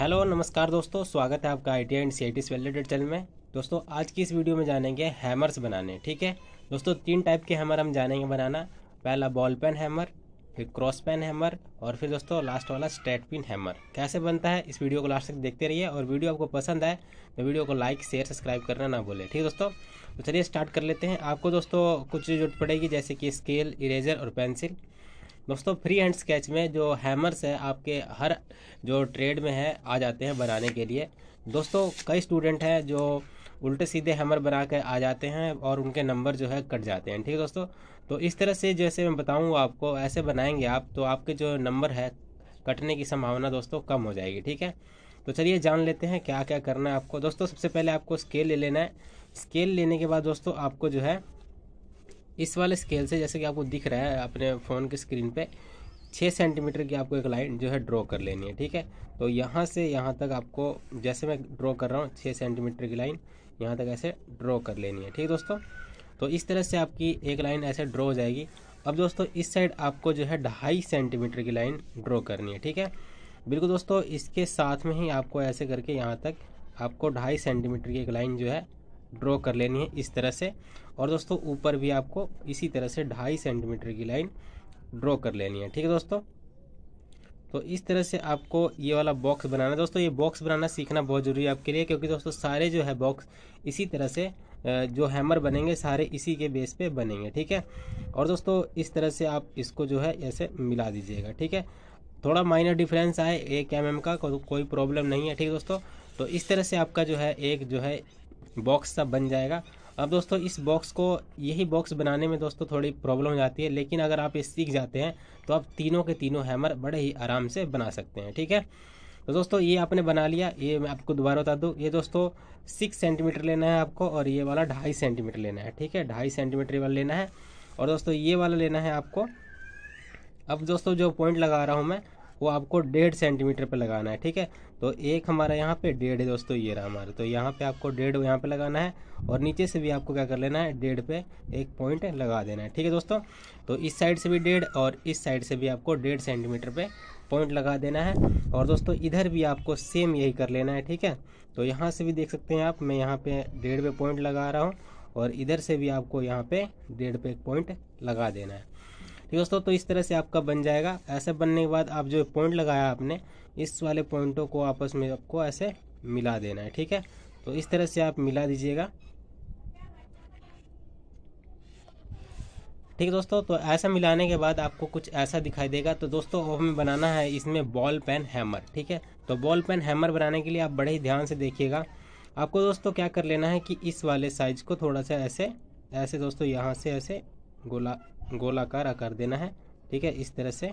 Hello नमस्कार दोस्तों स्वागत है आपका I T and C I T channel में दोस्तों आज की इस वीडियो में जानेंगे हैमर्स बनाने ठीक है दोस्तों तीन टाइप के हैमर हम जानेंगे बनाना पहला बॉल पेन हैमर फिर क्रॉस पेन हैमर और फिर दोस्तों लास्ट वाला स्ट्रेट पिन हैमर कैसे बनता है इस वीडियो को लास्ट तक देखते रहिए और वीडियो आपको पसंद आए तो वीडियो को लाइक शेयर सब्सक्राइब करना ना भूलें ठीक है दोस्तों तो चलिए स्टार्ट कर लेते हैं आपको दोस्तों कुछ जरूरत पड़ेगी जैसे कि स्केल इरेजर और पेंसिल दोस्तों फ्री हैंड स्केच में जो हैमर्स है आपके हर जो ट्रेड में है आ जाते हैं बनाने के लिए दोस्तों कई स्टूडेंट हैं जो उल्टे सीधे हैमर बना कर आ जाते हैं और उनके नंबर जो है कट जाते हैं ठीक है दोस्तों तो इस तरह से जैसे मैं बताऊँगा आपको ऐसे बनाएंगे आप तो आपके जो नंबर है कटने की संभावना दोस्तों कम हो जाएगी ठीक है तो चलिए जान लेते हैं क्या क्या करना है आपको दोस्तों सबसे पहले आपको स्केल ले लेना है स्केल लेने के बाद दोस्तों आपको जो है इस वाले स्केल से जैसे कि आपको दिख रहा है अपने फ़ोन के स्क्रीन पे छः सेंटीमीटर की आपको एक लाइन जो है ड्रॉ कर लेनी है ठीक है तो यहाँ से यहाँ तक आपको जैसे मैं ड्रॉ कर रहा हूँ छः सेंटीमीटर की लाइन यहाँ तक ऐसे ड्रॉ कर लेनी है ठीक दोस्तों तो इस तरह से आपकी एक लाइन ऐसे ड्रॉ हो जाएगी अब दोस्तों इस साइड आपको जो है ढाई सेंटीमीटर की लाइन ड्रॉ करनी है ठीक है बिल्कुल दोस्तों इसके साथ में ही आपको ऐसे करके यहाँ तक आपको ढाई सेंटीमीटर की एक लाइन जो है ड्रॉ कर लेनी है इस तरह से और दोस्तों ऊपर भी आपको इसी तरह से ढाई सेंटीमीटर की लाइन ड्रॉ कर लेनी है ठीक है दोस्तों तो इस तरह से आपको ये वाला बॉक्स बनाना दोस्तों ये बॉक्स बनाना सीखना बहुत ज़रूरी है आपके लिए क्योंकि दोस्तों सारे जो है बॉक्स इसी तरह से जो हैमर बनेंगे सारे इसी के बेस पे बनेंगे ठीक है और दोस्तों इस तरह से आप इसको जो है ऐसे मिला दीजिएगा ठीक है थोड़ा माइनर डिफरेंस आए एक एम का को, कोई प्रॉब्लम नहीं है ठीक है दोस्तों तो इस तरह से आपका जो है एक जो है बॉक्स सब बन जाएगा अब दोस्तों इस बॉक्स को यही बॉक्स बनाने में दोस्तों थोड़ी प्रॉब्लम हो जाती है लेकिन अगर आप ये सीख जाते हैं तो आप तीनों के तीनों हैमर बड़े ही आराम से बना सकते हैं ठीक है तो दोस्तों ये आपने बना लिया ये मैं आपको दोबारा बता दूँ ये दोस्तों सिक्स सेंटीमीटर लेना है आपको और ये वाला ढाई सेंटीमीटर लेना है ठीक है ढाई सेंटीमीटर वाला लेना है और दोस्तों ये वाला लेना है आपको अब दोस्तों जो पॉइंट लगा रहा हूँ मैं वो आपको डेढ़ सेंटीमीटर पर लगाना है ठीक है तो एक हमारा यहाँ पे डेढ़ है दोस्तों ये रहा हमारा तो यहाँ पे आपको डेढ़ यहाँ पे लगाना है और नीचे से भी आपको क्या कर लेना है डेढ़ पे एक पॉइंट लगा देना है ठीक है दोस्तों तो इस साइड से भी डेढ़ और इस साइड से भी आपको डेढ़ सेंटीमीटर पे पॉइंट लगा देना है और दोस्तों इधर भी आपको सेम यही कर लेना है ठीक है तो यहाँ से भी देख सकते हैं आप मैं यहाँ पे डेढ़ पे पॉइंट लगा रहा हूँ और इधर से भी आपको यहाँ पे डेढ़ पे एक पॉइंट लगा देना है ठीक है दोस्तों तो इस तरह से आपका बन जाएगा ऐसे बनने के बाद आप जो पॉइंट लगाया आपने इस वाले पॉइंटों को आपस में आपको ऐसे मिला देना है ठीक है तो इस तरह से आप मिला दीजिएगा ठीक है दोस्तों तो ऐसा मिलाने के बाद आपको कुछ ऐसा दिखाई देगा तो दोस्तों हमें बनाना है इसमें बॉल पेन हैमर ठीक है तो बॉल पेन हैमर बनाने के लिए आप बड़े ही ध्यान से देखिएगा आपको दोस्तों क्या कर लेना है कि इस वाले साइज को थोड़ा सा ऐसे ऐसे दोस्तों यहाँ से ऐसे गोला गोलाकार आकार देना है ठीक है इस तरह से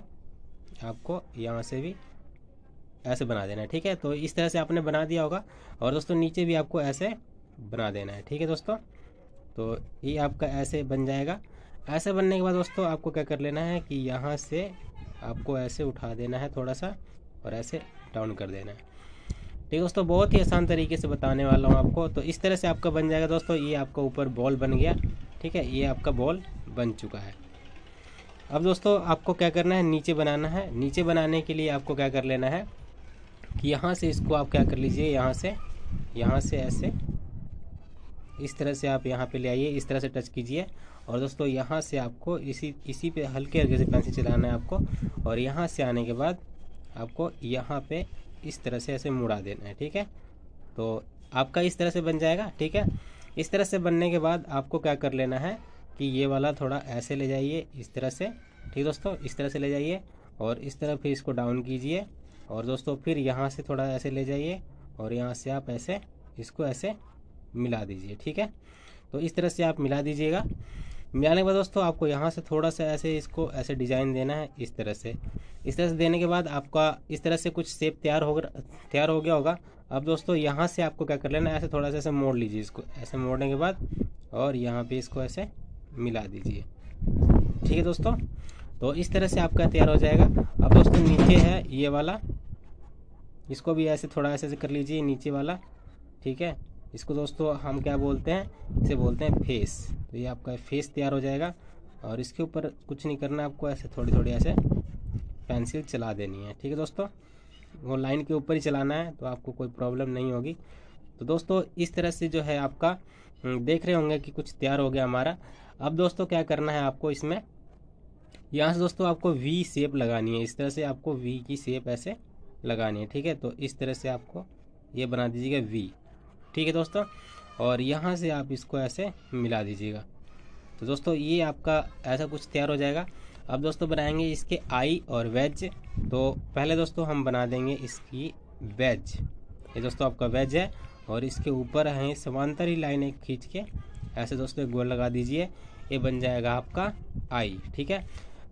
आपको यहाँ से भी ऐसे बना देना है ठीक है तो इस तरह से आपने बना दिया होगा और दोस्तों नीचे भी आपको ऐसे बना देना है ठीक है दोस्तों तो ये आपका ऐसे बन जाएगा ऐसे बनने के बाद दोस्तों आपको क्या कर लेना है कि यहाँ से आपको ऐसे उठा देना है थोड़ा सा और ऐसे डाउन कर देना है ठीक है दोस्तों बहुत ही आसान तरीके से बताने वाला हूँ आपको तो इस तरह से आपका बन जाएगा दोस्तों ये आपका ऊपर बॉल बन गया ठीक है ये आपका बॉल बन चुका है अब दोस्तों आपको क्या करना है नीचे बनाना है नीचे बनाने के लिए आपको क्या कर लेना है कि यहाँ से इसको आप क्या कर लीजिए यहाँ से यहाँ से ऐसे इस तरह से आप यहाँ पे ले आइए इस तरह से टच कीजिए और दोस्तों यहाँ से आपको इसी इसी पे हल्के हल्के से पेंसिल चलाना है आपको और यहाँ से आने के बाद आपको यहाँ पे इस तरह से ऐसे मुड़ा देना है ठीक है तो आपका इस तरह से बन जाएगा ठीक है इस तरह से बनने के बाद आपको क्या कर लेना है कि ये वाला थोड़ा ऐसे ले जाइए इस तरह से ठीक दोस्तों इस तरह से ले जाइए और इस तरह फिर इसको डाउन कीजिए और दोस्तों फिर यहाँ से थोड़ा ऐसे ले जाइए और यहाँ से आप ऐसे इसको ऐसे मिला दीजिए ठीक है तो इस तरह से आप मिला दीजिएगा मिलाने के बाद दोस्तों आपको यहाँ से थोड़ा सा ऐसे इसको ऐसे डिज़ाइन देना है इस तरह से इस तरह से देने के बाद आपका इस तरह से कुछ सेप तैयार हो तैयार हो गया होगा अब दोस्तों यहाँ से आपको क्या कर लेना है ऐसे थोड़ा सा ऐसे मोड़ लीजिए इसको ऐसे मोड़ने के बाद और यहाँ पे इसको ऐसे मिला दीजिए ठीक है दोस्तों तो इस तरह से आपका तैयार हो जाएगा अब दोस्तों नीचे है ये वाला इसको भी ऐसे थोड़ा ऐसे कर लीजिए नीचे वाला ठीक है इसको दोस्तों हम क्या बोलते हैं इसे बोलते हैं फेस तो ये आपका फेस तैयार हो जाएगा और इसके ऊपर कुछ नहीं करना आपको ऐसे थोड़ी थोड़ी ऐसे पेंसिल चला देनी है ठीक है दोस्तों वो लाइन के ऊपर ही चलाना है तो आपको कोई प्रॉब्लम नहीं होगी तो दोस्तों इस तरह से जो है आपका देख रहे होंगे कि कुछ तैयार हो गया हमारा अब दोस्तों क्या करना है आपको इसमें यहाँ से दोस्तों आपको वी सेप लगानी है इस तरह से आपको वी की सेप ऐसे लगानी है ठीक है तो इस तरह से आपको ये बना दीजिएगा वी ठीक है दोस्तों और यहाँ से आप इसको ऐसे मिला दीजिएगा तो दोस्तों ये आपका ऐसा कुछ तैयार हो जाएगा अब दोस्तों बनाएंगे इसके आई और वेज तो पहले दोस्तों हम बना देंगे इसकी वेज ये दोस्तों आपका वेज है और इसके ऊपर है समांतर ही लाइनें खींच के ऐसे दोस्तों एक गोल लगा दीजिए ये बन जाएगा आपका आई ठीक है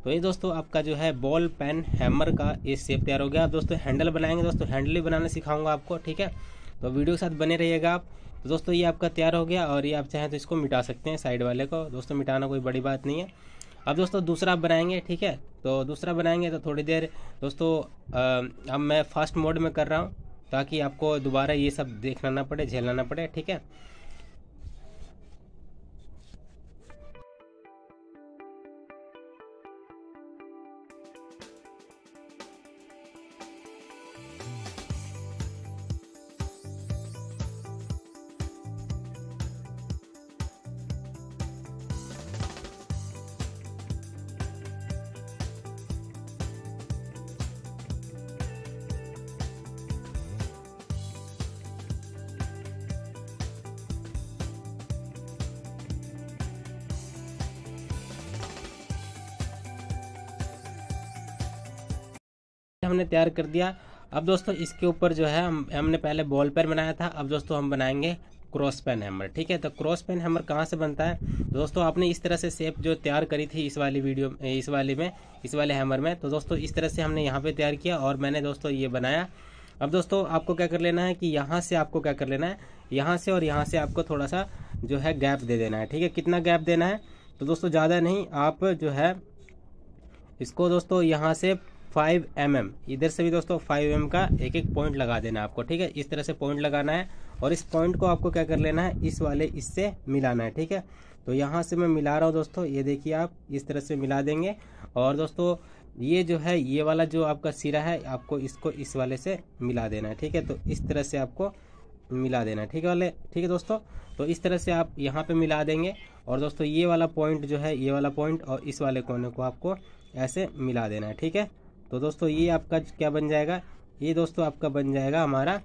तो ये दोस्तों आपका जो है बॉल पेन हैमर का ये सेप तैयार हो गया आप दोस्तों हैंडल बनाएंगे दोस्तों हैंडल ही बनाना सिखाऊंगा आपको ठीक है तो वीडियो के साथ बने रहिएगा आप तो दोस्तों ये आपका तैयार हो गया और ये आप चाहें तो इसको मिटा सकते हैं साइड वाले को दोस्तों मिटाना कोई बड़ी बात नहीं है अब दोस्तों दूसरा बनाएंगे ठीक है तो दूसरा बनाएंगे तो थोड़ी देर दोस्तों अब मैं फास्ट मोड में कर रहा हूँ ताकि आपको दोबारा ये सब देखना ना पड़े झेलना ना पड़े ठीक है हमने तैयार कर दिया अब दोस्तों इसके ऊपर जो है हम हमने पहले बॉल पेन बनाया था अब दोस्तों हम बनाएंगे क्रॉस पेन हैमर ठीक है तो क्रॉस पेन हैमर कहाँ से बनता है दोस्तों आपने इस तरह से शेप जो तैयार करी थी इस वाली वीडियो इस वाले में इस वाले हैमर में तो दोस्तों इस तरह से हमने यहाँ पे तैयार किया और मैंने दोस्तों ये बनाया अब दोस्तों आपको क्या कर लेना है कि यहाँ से आपको क्या कर लेना है यहाँ से और यहाँ से आपको थोड़ा सा जो है गैप दे देना है ठीक है कितना गैप देना है तो दोस्तों ज़्यादा नहीं आप जो है इसको दोस्तों यहाँ से फाइव एम mm. इधर से भी दोस्तों फाइव एम mm का एक एक पॉइंट लगा देना है आपको ठीक है इस तरह से पॉइंट लगाना है और इस पॉइंट को आपको क्या कर लेना है इस वाले इससे मिलाना है ठीक है तो यहाँ से मैं मिला रहा हूँ दोस्तों ये देखिए आप इस तरह से मिला देंगे और दोस्तों ये जो है ये वाला जो आपका सिरा है आपको इसको इस वाले से मिला देना है ठीक है तो इस तरह से आपको मिला देना है ठीक है वाले ठीक है दोस्तों तो इस तरह से आप यहाँ पे मिला देंगे और दोस्तों ये वाला पॉइंट जो है ये वाला पॉइंट और इस वाले कोने को आपको ऐसे मिला देना है ठीक है तो दोस्तों ये आपका क्या बन जाएगा ये दोस्तों आपका बन जाएगा हमारा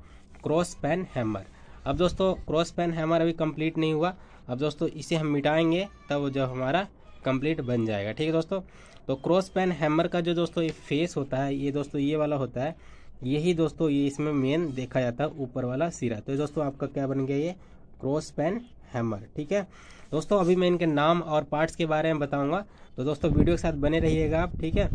क्रॉस पैन हैमर अब दोस्तों क्रॉस पैन हैमर अभी कंप्लीट नहीं हुआ अब दोस्तों इसे हम मिटाएंगे तब जब हमारा कंप्लीट बन जाएगा ठीक है दोस्तों तो क्रॉस पैन हैमर का जो दोस्तों ये फेस होता है ये दोस्तों ये वाला होता है यही दोस्तों ये इसमें मेन देखा जाता है ऊपर वाला सिरा तो दोस्तों आपका क्या बन गया ये क्रॉस पैन हैमर ठीक है दोस्तों अभी मैं इनके नाम और पार्ट्स के बारे में बताऊंगा तो दोस्तों वीडियो के साथ बने रहिएगा आप ठीक है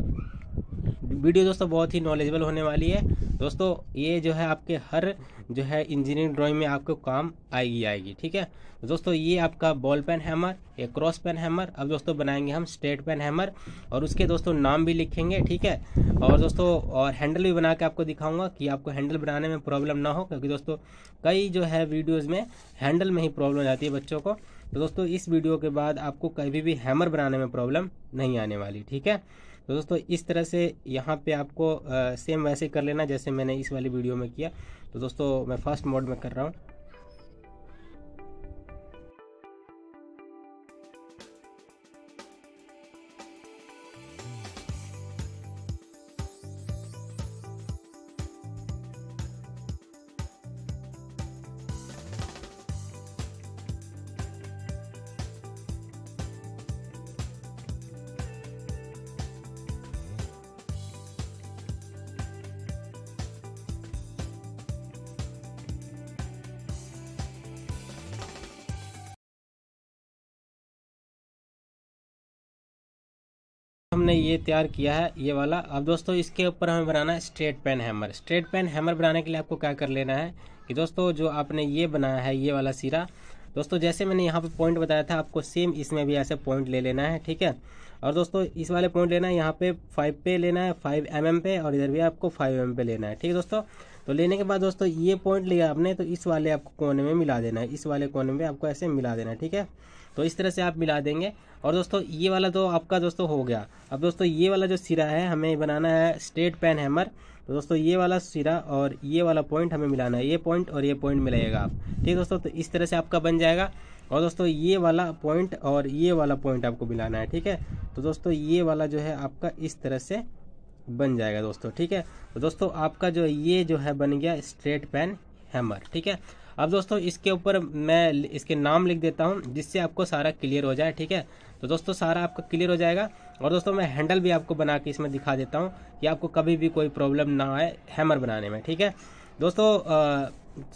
वीडियो दोस्तों बहुत ही नॉलेजेबल होने वाली है दोस्तों ये जो है आपके हर जो है इंजीनियरिंग ड्राइंग में आपको काम आएगी आएगी ठीक है दोस्तों ये आपका बॉल पेन हैमर ये क्रॉस पेन हैमर अब दोस्तों बनाएंगे हम स्ट्रेट पेन हैमर और उसके दोस्तों नाम भी लिखेंगे ठीक है और दोस्तों और हैंडल भी बना के आपको दिखाऊंगा कि आपको हैंडल बनाने में प्रॉब्लम ना हो क्योंकि दोस्तों कई जो है वीडियोज़ में हैंडल में ही प्रॉब्लम आती जाती है बच्चों को तो दोस्तों इस वीडियो के बाद आपको कभी भी हैमर बनाने में प्रॉब्लम नहीं आने वाली ठीक है तो दोस्तों इस तरह से यहाँ पे आपको सेम वैसे कर लेना जैसे मैंने इस वाली वीडियो में किया तो दोस्तों मैं फर्स्ट मोड में कर रहा हूँ हमने ये तैयार किया है ये वाला अब दोस्तों इसके ऊपर हमें बनाना है straight peen hammer straight peen hammer बनाने के लिए आपको क्या कर लेना है कि दोस्तों जो आपने ये बनाया है ये वाला सिरा दोस्तों जैसे मैंने यहाँ पे पॉइंट बताया था आपको सेम इसमें भी ऐसे पॉइंट ले लेना है ठीक है और दोस्तों इस वाले पॉइंट लेना है यहाँ पे फाइव पे लेना है फाइव एम mm पे और इधर भी आपको फाइव एम mm पे लेना है ठीक है दोस्तों तो लेने के बाद दोस्तों ये पॉइंट लिया आपने तो इस वाले आपको कोने में मिला देना है इस वाले कोने में आपको ऐसे मिला देना है ठीक है तो इस तरह से आप मिला देंगे और दोस्तों ये वाला तो आपका दोस्तों हो गया अब दोस्तों ये वाला जो सिरा है हमें बनाना है स्ट्रेट पेन हैमर तो दोस्तों ये वाला सिरा और ये वाला पॉइंट हमें मिलाना है ये पॉइंट और ये पॉइंट मिलाइएगा आप ठीक दोस्तों तो इस तरह से आपका बन जाएगा और दोस्तों ये वाला पॉइंट और ये वाला पॉइंट आपको मिलाना है ठीक है तो दोस्तों ये वाला जो है आपका इस तरह से बन जाएगा दोस्तों ठीक है तो दोस्तों आपका जो ये जो है बन गया स्ट्रेट पेन हैमर ठीक है अब दोस्तों इसके ऊपर मैं इसके नाम लिख देता हूँ जिससे आपको सारा क्लियर हो जाए ठीक है तो दोस्तों सारा आपका क्लियर हो जाएगा और दोस्तों मैं हैंडल भी आपको बना के इसमें दिखा देता हूँ कि आपको कभी भी कोई प्रॉब्लम ना आए हैमर बनाने में ठीक है दोस्तों आ,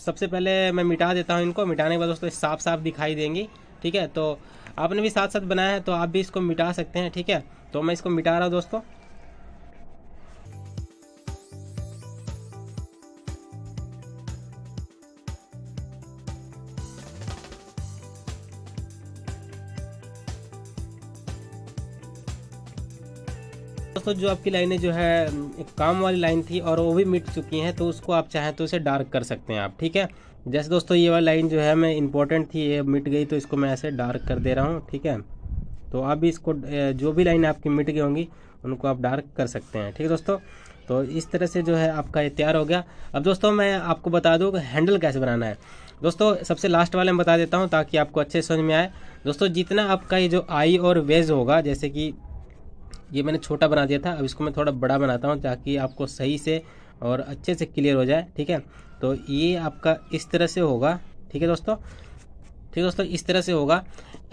सबसे पहले मैं मिटा देता हूँ इनको मिटाने के बाद दोस्तों साफ साफ दिखाई देंगी ठीक है तो आपने भी साथ साथ बनाया है तो आप भी इसको मिटा सकते हैं ठीक है तो मैं इसको मिटा रहा हूँ दोस्तों दोस्तों जो आपकी लाइनें जो है एक काम वाली लाइन थी और वो भी मिट चुकी हैं तो उसको आप चाहें तो उसे डार्क कर सकते हैं आप ठीक है जैसे दोस्तों ये वाली लाइन जो है मैं इंपॉर्टेंट थी ये मिट गई तो इसको मैं ऐसे डार्क कर दे रहा हूँ ठीक है तो आप भी इसको जो भी लाइन आपकी मिट गई होंगी उनको आप डार्क कर सकते हैं ठीक है दोस्तों तो इस तरह से जो है आपका ये तैयार हो गया अब दोस्तों मैं आपको बता दूँ हैंडल कैसे बनाना है दोस्तों सबसे लास्ट वाले मैं बता देता हूँ ताकि आपको अच्छे समझ में आए दोस्तों जितना आपका ये जो आई और वेज होगा जैसे कि ये मैंने छोटा बना दिया था अब इसको मैं थोड़ा बड़ा बनाता हूँ ताकि आपको सही से और अच्छे से क्लियर हो जाए ठीक है तो ये आपका इस तरह से होगा ठीक है दोस्तों ठीक है दोस्तों इस तरह से होगा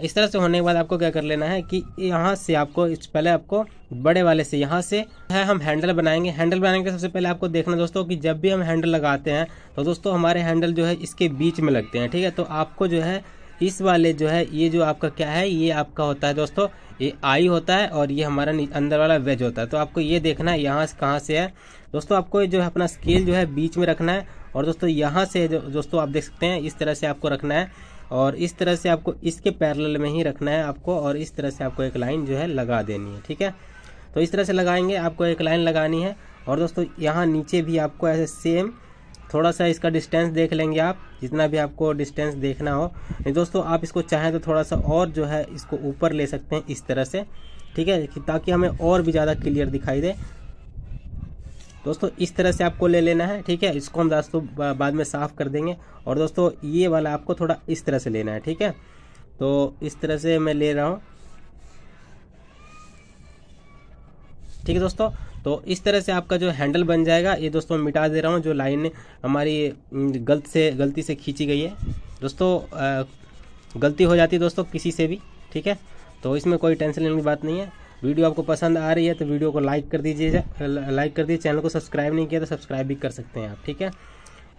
इस तरह से होने के बाद आपको क्या कर लेना है कि यहाँ से आपको पहले आपको बड़े वाले से यहाँ से है हम हैंडल बनाएंगे हैंडल बनाने के सबसे पहले आपको देखना दोस्तों कि जब भी हम हैंडल लगाते हैं तो दोस्तों हमारे हैंडल जो है इसके बीच में लगते हैं ठीक है तो आपको जो है इस वाले जो है ये जो आपका क्या है ये आपका होता है दोस्तों ये आई होता है और ये हमारा अंदर वाला वेज होता है तो आपको ये देखना है यहाँ कहाँ से है दोस्तों आपको जो है अपना स्केल जो है बीच में रखना है और दोस्तों यहाँ से जो दोस्तों आप देख सकते हैं इस तरह से आपको रखना है और इस तरह से आपको इसके पैरेलल में ही रखना है आपको और इस तरह से आपको एक लाइन जो है लगा देनी है ठीक है तो इस तरह से लगाएंगे आपको एक लाइन लगानी है और दोस्तों यहाँ नीचे भी आपको ऐसे सेम थोड़ा सा इसका डिस्टेंस देख लेंगे आप जितना भी आपको डिस्टेंस देखना हो दोस्तों आप इसको चाहें तो थोड़ा सा और जो है इसको ऊपर ले सकते हैं इस तरह से ठीक है ताकि हमें और भी ज़्यादा क्लियर दिखाई दे दोस्तों इस तरह से आपको ले लेना है ठीक है इसको हम दोस्तों बाद में साफ़ कर देंगे और दोस्तों ये वाला आपको थोड़ा इस तरह से लेना है ठीक है तो इस तरह से मैं ले रहा हूँ ठीक है दोस्तों तो इस तरह से आपका जो हैंडल बन जाएगा ये दोस्तों मिटा दे रहा हूँ जो लाइन हमारी गलत से गलती से खींची गई है दोस्तों गलती हो जाती है दोस्तों किसी से भी ठीक है तो इसमें कोई टेंशन लेने की बात नहीं है वीडियो आपको पसंद आ रही है तो वीडियो को लाइक कर दीजिए लाइक कर दीजिए चैनल को सब्सक्राइब नहीं किया तो सब्सक्राइब भी कर सकते हैं आप ठीक है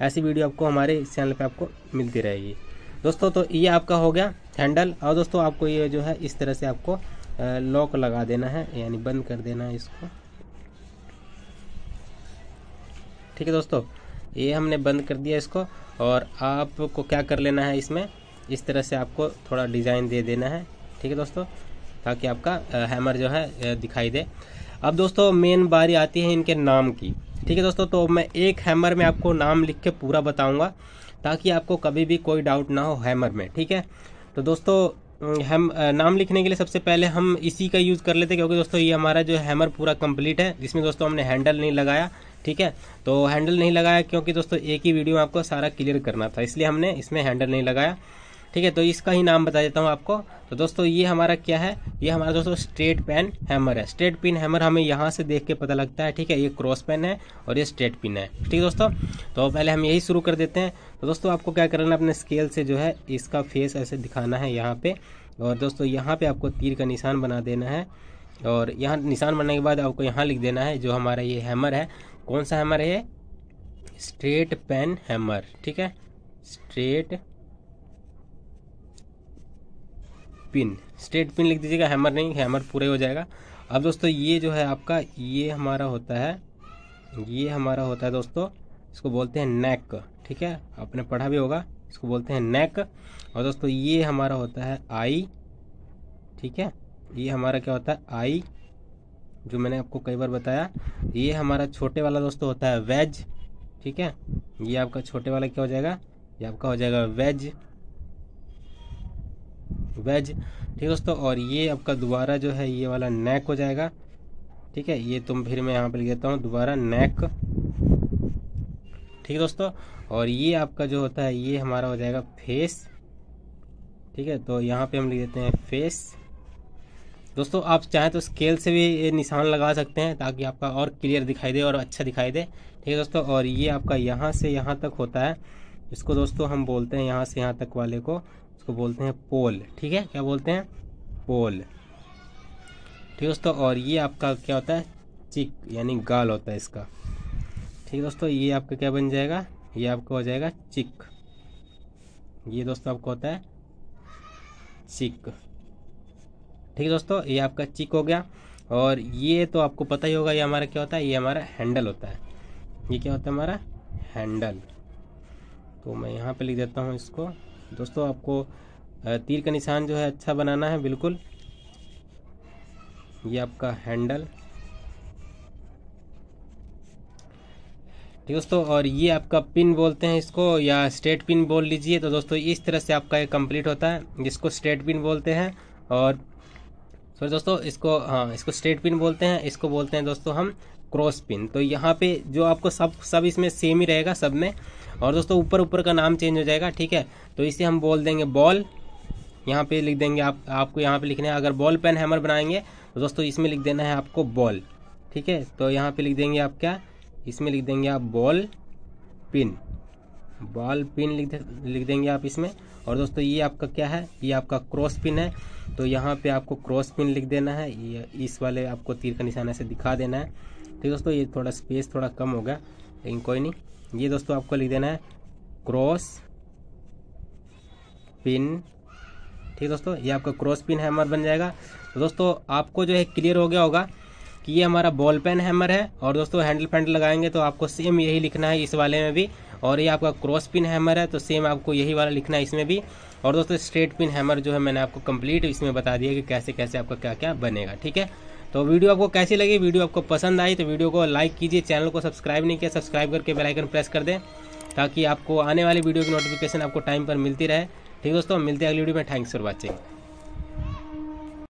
ऐसी वीडियो आपको हमारे चैनल पे आपको मिलती रहेगी दोस्तों तो ये आपका हो गया हैंडल और दोस्तों आपको ये जो है इस तरह से आपको लॉक लगा देना है यानी बंद कर देना है इसको ठीक है दोस्तों ये हमने बंद कर दिया इसको और आपको क्या कर लेना है इसमें इस तरह से आपको थोड़ा डिज़ाइन दे देना है ठीक है दोस्तों ताकि आपका हैमर जो है दिखाई दे अब दोस्तों मेन बारी आती है इनके नाम की ठीक है दोस्तों तो मैं एक हैमर में आपको नाम लिख के पूरा बताऊंगा ताकि आपको कभी भी कोई डाउट ना हो हैमर में ठीक है तो दोस्तों हम नाम लिखने के लिए सबसे पहले हम इसी का यूज़ कर लेते हैं क्योंकि दोस्तों ये हमारा जो हैमर पूरा कंप्लीट है जिसमें दोस्तों हमने हैंडल नहीं लगाया ठीक है तो हैंडल नहीं लगाया क्योंकि दोस्तों एक ही वीडियो में आपको सारा क्लियर करना था इसलिए हमने इसमें हैंडल नहीं लगाया ठीक है तो इसका ही नाम बता देता हूँ आपको तो दोस्तों ये हमारा क्या है ये हमारा दोस्तों स्ट्रेट पेन हैमर है स्ट्रेट पिन हैमर हमें यहाँ से देख के पता लगता है ठीक है ये क्रॉस पेन है और ये स्ट्रेट पिन है ठीक है दोस्तों तो पहले हम यही शुरू कर देते हैं तो दोस्तों आपको क्या करना है अपने स्केल से जो है इसका फेस ऐसे दिखाना है यहाँ पे और दोस्तों यहाँ पे आपको तीर का निशान बना देना है और यहाँ निशान बनने के बाद आपको यहाँ लिख देना है जो हमारा ये हैमर है कौन सा हैमर है ये स्ट्रेट पेन हैमर ठीक है स्ट्रेट पिन स्ट्रेट पिन लिख दीजिएगा हैमर नहीं हैमर पूरे हो जाएगा अब दोस्तों ये जो है आपका ये हमारा होता है ये हमारा होता है दोस्तों इसको बोलते हैं नेक ठीक है आपने पढ़ा भी होगा इसको बोलते हैं नेक और दोस्तों ये हमारा होता है आई ठीक है ये हमारा क्या होता है आई जो मैंने आपको कई बार बताया ये हमारा छोटे वाला दोस्तों होता है वेज ठीक है ये आपका छोटे वाला क्या हो जाएगा ये आपका हो जाएगा वेज वेज ठीक है दोस्तों और ये आपका दोबारा जो है ये वाला नेक हो जाएगा ठीक है ये तुम फिर मैं यहाँ पर लिख देता हूँ दोबारा नेक ठीक है दोस्तों और ये आपका जो होता है ये हमारा हो जाएगा फेस ठीक है तो यहाँ पे हम लिख देते हैं फेस दोस्तों आप चाहें तो स्केल से भी ये निशान लगा सकते हैं ताकि आपका और क्लियर दिखाई दे और अच्छा दिखाई दे ठीक है दोस्तों और ये आपका यहाँ से यहाँ तक होता है इसको दोस्तों हम बोलते हैं यहाँ से यहाँ तक वाले को इसको बोलते हैं पोल ठीक है क्या बोलते हैं पोल ठीक है दोस्तों और ये आपका क्या होता है चिक यानी गाल होता है इसका ठीक है दोस्तों ये आपका क्या बन जाएगा ये आपका हो जाएगा चिक ये दोस्तों आपको होता है चिक ठीक है दोस्तों ये आपका चिक हो गया और ये तो आपको पता ही होगा ये हमारा क्या होता है ये हमारा हैंडल होता है ये क्या होता है हमारा हैंडल तो मैं यहाँ पे लिख देता हूँ इसको दोस्तों आपको तीर का निशान जो है अच्छा बनाना है बिल्कुल ये आपका हैंडल दोस्तों और ये आपका पिन बोलते हैं इसको या स्ट्रेट पिन बोल लीजिए तो दोस्तों इस तरह से आपका ये कंप्लीट होता है जिसको स्ट्रेट पिन बोलते हैं और सॉरी दोस्तों इसको हाँ इसको स्ट्रेट पिन बोलते हैं इसको बोलते हैं दोस्तों हम क्रॉस पिन तो यहाँ पे जो आपको सब सब इसमें सेम ही रहेगा सब में और दोस्तों ऊपर ऊपर का नाम चेंज हो जाएगा ठीक है तो इसे हम बोल देंगे बॉल यहाँ पे लिख देंगे आप आपको यहाँ पे लिखना है अगर बॉल पेन हैमर बनाएंगे तो दोस्तों इसमें लिख देना है आपको बॉल ठीक है तो यहाँ पे लिख देंगे आप क्या इसमें लिख देंगे आप बॉल पिन बॉल पिन लिख दे, लिख देंगे आप इसमें और दोस्तों ये आपका क्या है ये आपका क्रॉस पिन है तो यहाँ पे आपको क्रॉस पिन लिख देना है ये इस वाले आपको तीर का निशाना से दिखा देना है ठीक तो दोस्तों ये थोड़ा स्पेस थोड़ा कम हो गया लेकिन कोई नहीं ये दोस्तों आपको लिख देना है क्रॉस पिन ठीक है दोस्तों ये आपका क्रॉस पिन हैमर बन जाएगा तो दोस्तों आपको जो है क्लियर हो गया होगा कि ये हमारा बॉल पेन हैमर है और दोस्तों हैंडल फैंडल लगाएंगे तो आपको सेम यही लिखना है इस वाले में भी और ये आपका क्रॉस पिन हैमर है तो सेम आपको यही वाला लिखना है इसमें भी और दोस्तों स्ट्रेट पिन हैमर जो है मैंने आपको कंप्लीट इसमें बता दिया कि कैसे कैसे आपका क्या क्या बनेगा ठीक है तो वीडियो आपको कैसी लगी वीडियो आपको पसंद आई तो वीडियो को लाइक कीजिए चैनल को सब्सक्राइब नहीं किया सब्सक्राइब करके बेल आइकन प्रेस कर दें ताकि आपको आने वाली वीडियो की नोटिफिकेशन आपको टाइम पर मिलती रहे ठीक दोस्तों मिलते हैं अगली वीडियो में थैंक्स फॉर वॉचिंग